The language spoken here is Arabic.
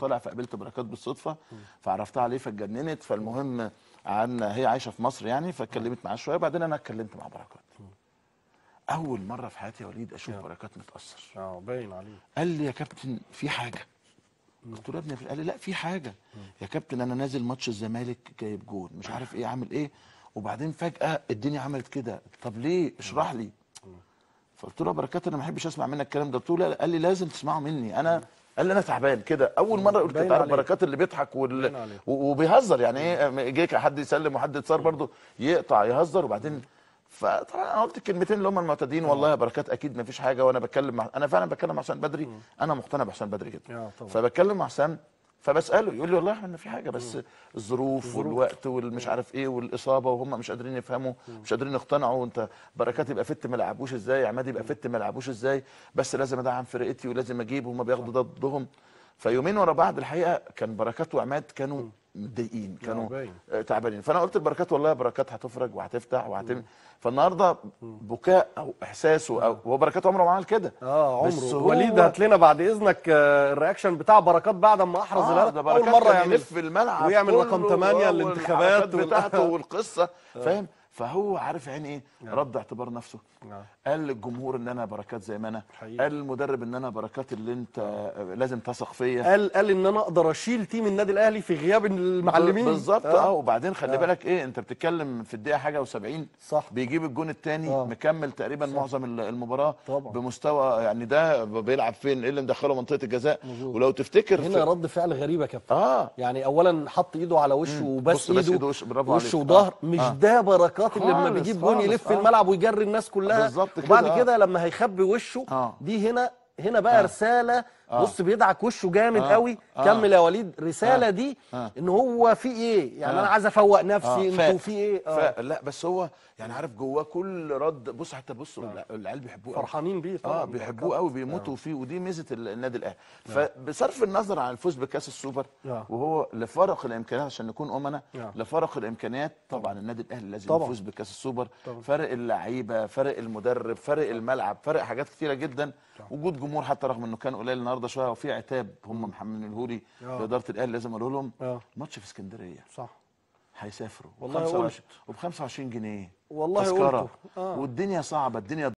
طالع فقابلت بركات بالصدفه فعرفتها عليه فاتجننت فالمهم عن هي عايشه في مصر يعني فاتكلمت معاه شويه وبعدين انا اتكلمت مع بركات اول مره في حياتي يا وليد اشوف يا. بركات متاثر اه باين عليه قال لي يا كابتن في حاجه قلت له يا ابني قال لي لا في حاجه يا كابتن انا نازل ماتش الزمالك جايب جول مش عارف ايه عامل ايه وبعدين فجاه الدنيا عملت كده طب ليه اشرح لي فقلت له بركات انا ما بحبش اسمع منك الكلام ده قلت له قال لي لازم تسمعه مني انا قال لي انا تعبان كده اول مره قلت تعرف بركات اللي بيضحك وال... وبيهزر يعني ايه جيك حد يسلم وحد يتصار برضه يقطع يهزر وبعدين فطبعا انا قلت الكلمتين اللي هم المعتادين والله يا بركات اكيد ما فيش حاجه وانا بتكلم مع انا فعلا بتكلم مع حسام بدري انا مقتنع بحسام بدري جدا فبتكلم مع حسام فبساله يقول لي والله احنا في حاجه بس الظروف والوقت والمش عارف ايه والاصابه وهم مش قادرين يفهموا مش قادرين يقتنعوا انت بركات يبقى فت ما لعبوش ازاي عماد يبقى فت ما لعبوش ازاي بس لازم ادعم فرقتي ولازم اجيب وهم بياخدوا ضدهم فيومين ورا بعض الحقيقه كان بركات وعماد كانوا متضايقين كانوا آه، تعبانين فانا قلت البركات والله بركات هتفرج وهتفتح وهتم فالنهارده بكاء او احساسه او هو بركات عمره ما عمل كده اه عمره وليد هات لنا بعد اذنك آه، الرياكشن بتاع بركات بعد ما احرز آه الهدف اول مره يعمل يلف الملعب ويعمل رقم 8 الانتخابات بتاعته والقصه آه. فاهم فهو عارف يعني ايه نعم. رد اعتبار نفسه نعم. قال للجمهور ان انا بركات زي ما انا حقيقي. قال للمدرب ان انا بركات اللي انت لازم تثق فيا قال قال ان انا اقدر اشيل تيم النادي الاهلي في غياب المعلمين بالظبط اه, وبعدين خلي آه. بالك ايه انت بتتكلم في الدقيقه حاجه و70 صح بيجيب الجون الثاني آه. مكمل تقريبا صح. معظم المباراه طبعا. بمستوى يعني ده بيلعب فين ايه اللي مدخله منطقه الجزاء مزور. ولو تفتكر هنا في... رد فعل غريبه يا كابتن اه يعني اولا حط ايده على وشه وبس ايده وشه وظهر آه. مش آه. ده بركات الانفرادات اللي لما بيجيب جون يلف آه. الملعب ويجري الناس كلها بالظبط كده وبعد كده لما هيخبي وشه آه. دي هنا هنا بقى آه. رساله آه. بص بيدعك وشه جامد آه. قوي آه. كمل يا وليد الرساله آه. دي آه. ان هو في ايه يعني آه. انا عايز افوق نفسي آه. انتوا في ايه آه. لا بس هو يعني عارف جواه كل رد بص حتى بص آه. العيال بيحبوه فرحانين بيه اه بيحبوه قوي بيموتوا آه. فيه ودي ميزه النادي الاهلي آه. فبصرف النظر عن الفوز بكاس السوبر آه. وهو لفارق الامكانيات عشان نكون امنا آه. لفارق الامكانيات طبعا النادي الاهلي لازم طبعا. يفوز بكاس السوبر طبعا. فرق اللعيبه فرق المدرب فرق الملعب فرق حاجات كتيره جدا وجود جمهور حتى رغم انه كان قليل النهارده النهارده شويه وفي عتاب هم محملينه لي لاداره آه. الاهلي لازم اقول لهم آه. ماتش في اسكندريه صح هيسافروا والله وب 25 جنيه والله تذكره آه. والدنيا صعبه الدنيا